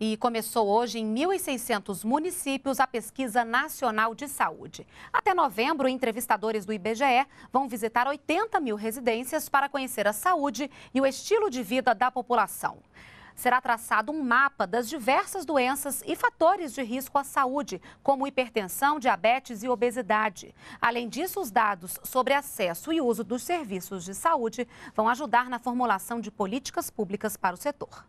E começou hoje em 1.600 municípios a Pesquisa Nacional de Saúde. Até novembro, entrevistadores do IBGE vão visitar 80 mil residências para conhecer a saúde e o estilo de vida da população. Será traçado um mapa das diversas doenças e fatores de risco à saúde, como hipertensão, diabetes e obesidade. Além disso, os dados sobre acesso e uso dos serviços de saúde vão ajudar na formulação de políticas públicas para o setor.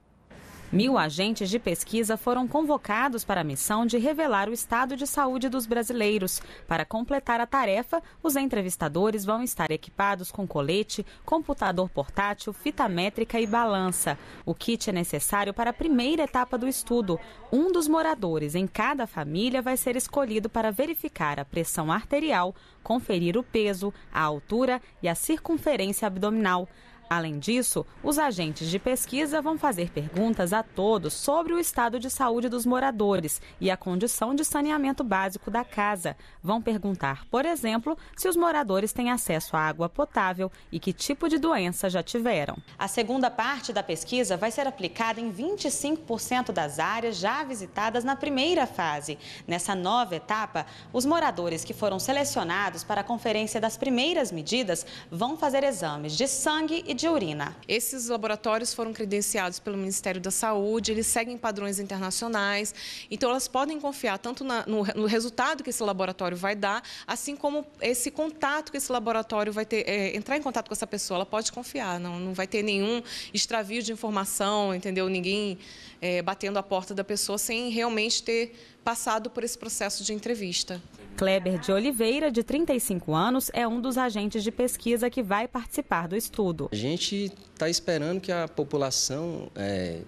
Mil agentes de pesquisa foram convocados para a missão de revelar o estado de saúde dos brasileiros. Para completar a tarefa, os entrevistadores vão estar equipados com colete, computador portátil, fita métrica e balança. O kit é necessário para a primeira etapa do estudo. Um dos moradores em cada família vai ser escolhido para verificar a pressão arterial, conferir o peso, a altura e a circunferência abdominal. Além disso, os agentes de pesquisa vão fazer perguntas a todos sobre o estado de saúde dos moradores e a condição de saneamento básico da casa. Vão perguntar, por exemplo, se os moradores têm acesso à água potável e que tipo de doença já tiveram. A segunda parte da pesquisa vai ser aplicada em 25% das áreas já visitadas na primeira fase. Nessa nova etapa, os moradores que foram selecionados para a conferência das primeiras medidas vão fazer exames de sangue e de urina. Esses laboratórios foram credenciados pelo Ministério da Saúde, eles seguem padrões internacionais, então elas podem confiar tanto na, no, no, resultado que esse laboratório vai dar, assim como esse contato que esse laboratório vai ter, é, entrar em contato com essa pessoa, ela pode confiar, não, não vai ter nenhum extravio de informação, entendeu? Ninguém é, batendo a porta da pessoa sem realmente ter passado por esse processo de entrevista. Kleber de Oliveira, de 35 anos, é um dos agentes de pesquisa que vai participar do estudo. A gente está esperando que a população é,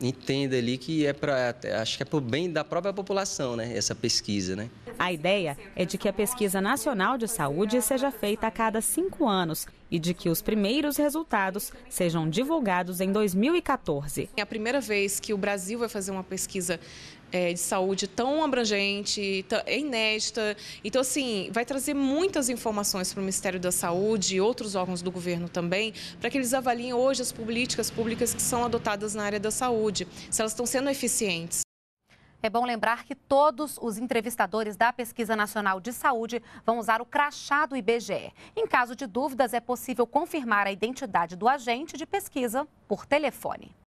entenda ali que é para acho que é para o bem da própria população, né? Essa pesquisa, né? A ideia é de que a pesquisa nacional de saúde seja feita a cada cinco anos e de que os primeiros resultados sejam divulgados em 2014. É a primeira vez que o Brasil vai fazer uma pesquisa é, de saúde tão abrangente, é inédita. Então, assim, vai trazer muitas informações para o Ministério da Saúde e outros órgãos do governo também, para que eles avaliem hoje as políticas públicas que são adotadas na área da saúde, se elas estão sendo eficientes. É bom lembrar que todos os entrevistadores da Pesquisa Nacional de Saúde vão usar o crachá do IBGE. Em caso de dúvidas, é possível confirmar a identidade do agente de pesquisa por telefone.